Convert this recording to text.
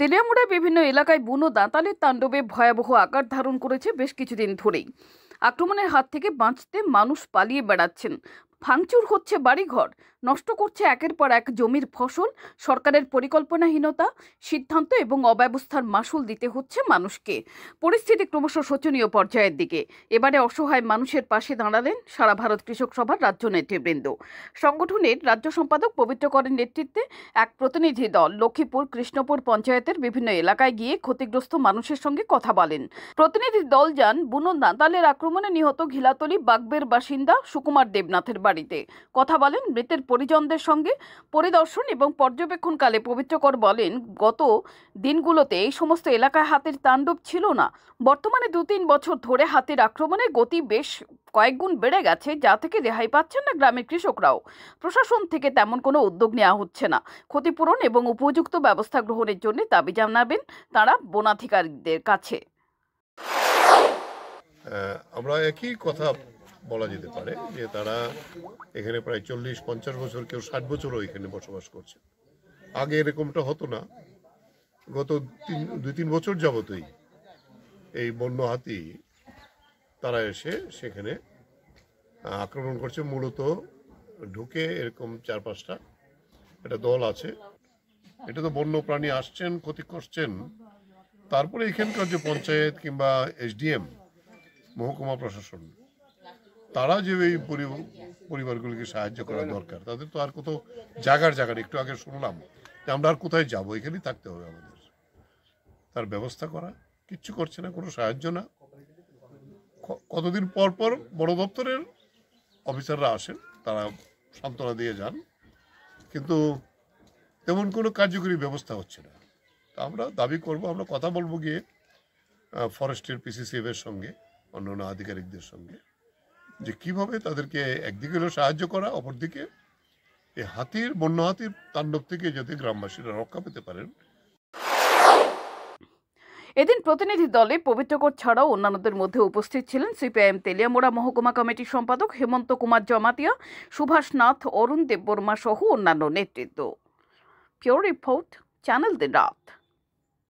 তেলিয়ামুড়ায় বিভিন্ন এলাকায় বুনো দাঁতালের তাণ্ডবে ভয়াবহ আকার ধারণ করেছে বেশ কিছুদিন ধরেই আক্রমণের হাত থেকে বাঁচতে মানুষ পালিয়ে বেড়াচ্ছেন ভাঙচুর হচ্ছে বাড়িঘর নষ্ট করছে একের পর এক জমির ফসল সরকারের পরিকল্পনাহীনতা সিদ্ধান্ত এবং অব্যবস্থার মাসুল দিতে হচ্ছে মানুষকে পরিস্থিতি ক্রমশ শোচনীয় পর্যায়ের দিকে এবারে অসহায় মানুষের পাশে দাঁড়ালেন সারা ভারত কৃষক সভার রাজ্য নেতৃবৃন্দ সংগঠনের রাজ্য সম্পাদক পবিত্রকরের নেতৃত্বে এক প্রতিনিধি দল লক্ষ্মীপুর কৃষ্ণপুর পঞ্চায়েতের বিভিন্ন এলাকায় গিয়ে ক্ষতিগ্রস্ত মানুষের সঙ্গে কথা বলেন প্রতিনিধি দল যান বুনো নাতালের আক্রমণে নিহত ঘিলাতলি বাগবের বাসিন্দা সুকুমার দেবনাথের বাড়িতে কথা বলেন মৃতের পরিজনদের সঙ্গে পরিদর্শন এবং পর্যবেক্ষণকালে পবিত্রকর বলেন গত দিনগুলোতে এই সমস্ত এলাকায় হাতের তাণ্ডব ছিল না বর্তমানে দু তিন বছর ধরে হাতের আক্রমণের গতি বেশ কয়েকগুণ বেড়ে গেছে যা থেকে রেহাই পাচ্ছেন না গ্রামের কৃষকরাও প্রশাসন থেকে তেমন কোনো উদ্যোগ নেওয়া হচ্ছে না ক্ষতিপূরণ এবং উপযুক্ত ব্যবস্থা গ্রহণের জন্য দাবি জানাবেন তারা বনাধিকারীদের কাছে আমরা একই কথা বলা যেতে পারে যে তারা এখানে প্রায় চল্লিশ পঞ্চাশ বছর কেউ ষাট বছরও এখানে বসবাস করছে আগে এরকমটা হতো না গত তিন দুই তিন বছর যাবতই এই বন্য হাতি তারা এসে সেখানে আক্রমণ করছে মূলত ঢুকে এরকম চার পাঁচটা একটা দল আছে এটা তো বন্য প্রাণী আসছেন ক্ষতি করছেন তারপরে এখানকার যে পঞ্চায়েত কিংবা এসডিএম মহকুমা প্রশাসন তারা যে এই পরিবারগুলিকে সাহায্য করা দরকার তাদের তো আর কোথাও জাগার জাগার একটু আগে শুনলাম যে আমরা আর কোথায় যাবো এখানেই থাকতে হবে আমাদের তার ব্যবস্থা করা কিচ্ছু করছে না কোনো সাহায্য না কতদিন পর পর বড় দপ্তরের অফিসাররা আসেন তারা সান্ত্বনা দিয়ে যান কিন্তু তেমন কোনো কার্যকরী ব্যবস্থা হচ্ছে না আমরা দাবি করব আমরা কথা বলবো গিয়ে ফরেস্টের পিসিসিএফ এর সঙ্গে অন্যান্য আধিকারিকদের সঙ্গে যে কিভাবে তাদেরকে একদিকে হলো সাহায্য করা অপরদিকে এই হাতির বন্য হাতির তাণ্ডব থেকে যাতে গ্রামবাসীরা রক্ষা পেতে পারেন এদিন প্রতিনিধি দলে পবিত্রকর ছাড়াও অন্যান্যদের মধ্যে উপস্থিত ছিলেন সিপিআইএম তেলিয়ামোড়া মহকুমা কমিটির সম্পাদক হেমন্ত কুমার জমাতিয়া সুভাষ নাথ অরুণ দেববর্মা সহ অন্যান্য নেতৃত্ব পিওর রিপোর্ট চ্যানেল দিন রাত